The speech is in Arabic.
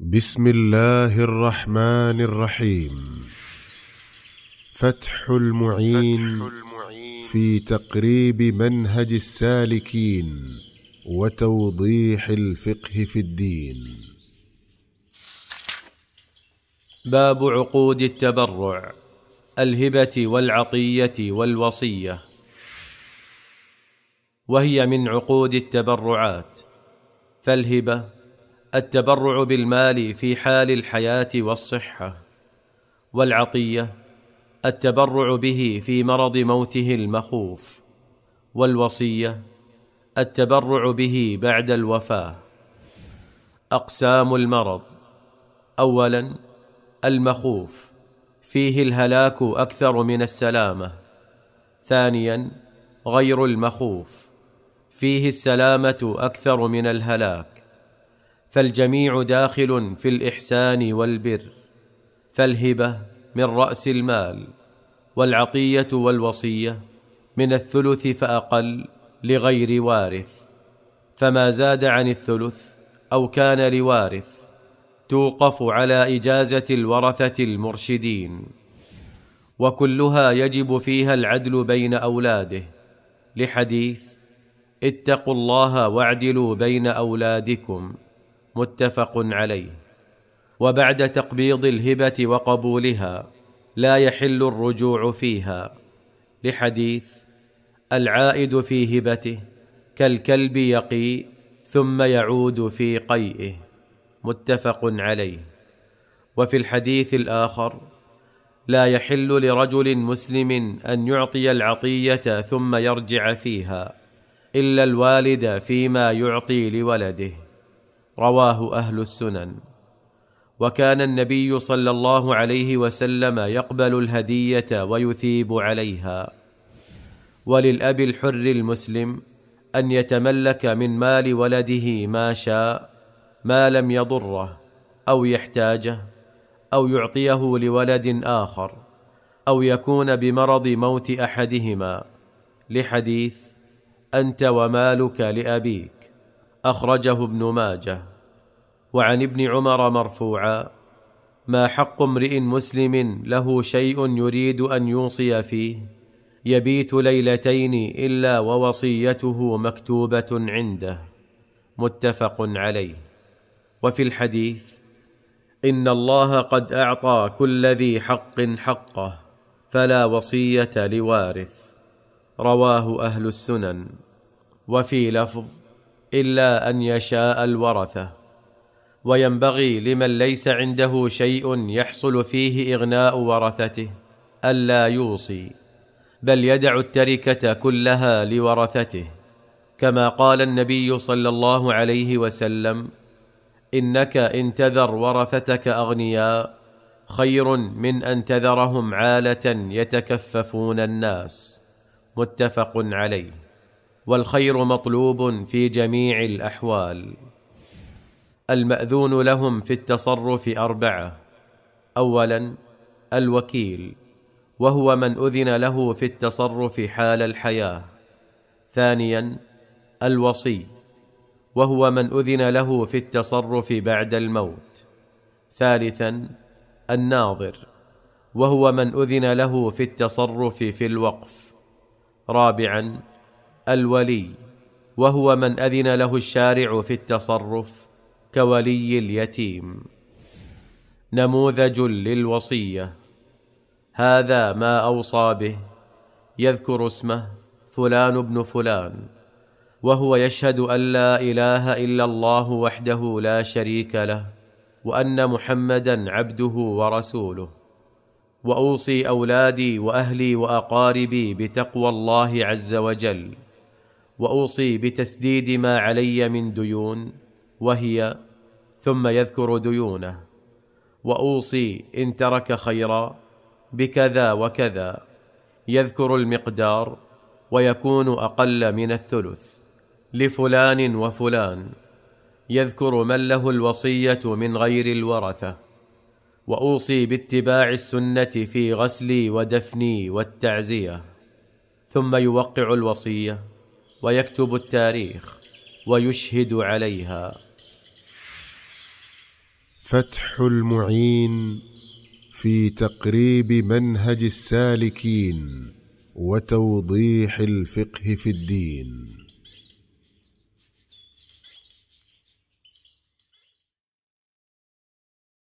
بسم الله الرحمن الرحيم فتح المعين, فتح المعين في تقريب منهج السالكين وتوضيح الفقه في الدين باب عقود التبرع الهبه والعطيه والوصيه وهي من عقود التبرعات فالهبه التبرع بالمال في حال الحياه والصحه والعطيه التبرع به في مرض موته المخوف والوصيه التبرع به بعد الوفاه اقسام المرض اولا المخوف فيه الهلاك اكثر من السلامه ثانيا غير المخوف فيه السلامه اكثر من الهلاك فالجميع داخل في الاحسان والبر فالهبه من راس المال والعطيه والوصيه من الثلث فاقل لغير وارث فما زاد عن الثلث او كان لوارث توقف على اجازه الورثه المرشدين وكلها يجب فيها العدل بين اولاده لحديث اتقوا الله واعدلوا بين اولادكم متفق عليه وبعد تقبيض الهبه وقبولها لا يحل الرجوع فيها لحديث العائد في هبته كالكلب يقي ثم يعود في قيئه متفق عليه وفي الحديث الاخر لا يحل لرجل مسلم ان يعطي العطيه ثم يرجع فيها الا الوالد فيما يعطي لولده رواه اهل السنن وكان النبي صلى الله عليه وسلم يقبل الهديه ويثيب عليها وللاب الحر المسلم ان يتملك من مال ولده ما شاء ما لم يضره او يحتاجه او يعطيه لولد اخر او يكون بمرض موت احدهما لحديث انت ومالك لابيك اخرجه ابن ماجه وعن ابن عمر مرفوعا ما حق امرئ مسلم له شيء يريد ان يوصي فيه يبيت ليلتين الا ووصيته مكتوبه عنده متفق عليه وفي الحديث ان الله قد اعطى كل ذي حق حقه فلا وصيه لوارث رواه اهل السنن وفي لفظ الا ان يشاء الورثه وينبغي لمن ليس عنده شيء يحصل فيه اغناء ورثته الا يوصي بل يدع التركه كلها لورثته كما قال النبي صلى الله عليه وسلم انك ان تذر ورثتك اغنياء خير من ان تذرهم عاله يتكففون الناس متفق عليه والخير مطلوب في جميع الاحوال الماذون لهم في التصرف اربعه اولا الوكيل وهو من اذن له في التصرف حال الحياه ثانيا الوصي وهو من اذن له في التصرف بعد الموت ثالثا الناظر وهو من اذن له في التصرف في الوقف رابعا الولي وهو من اذن له الشارع في التصرف كولي اليتيم نموذج للوصيه هذا ما اوصى به يذكر اسمه فلان بن فلان وهو يشهد ان لا اله الا الله وحده لا شريك له وان محمدا عبده ورسوله واوصي اولادي واهلي واقاربي بتقوى الله عز وجل واوصي بتسديد ما علي من ديون وهي ثم يذكر ديونه واوصي ان ترك خيرا بكذا وكذا يذكر المقدار ويكون اقل من الثلث لفلان وفلان يذكر من له الوصيه من غير الورثه واوصي باتباع السنه في غسلي ودفني والتعزيه ثم يوقع الوصيه ويكتب التاريخ ويشهد عليها فتح المعين في تقريب منهج السالكين وتوضيح الفقه في الدين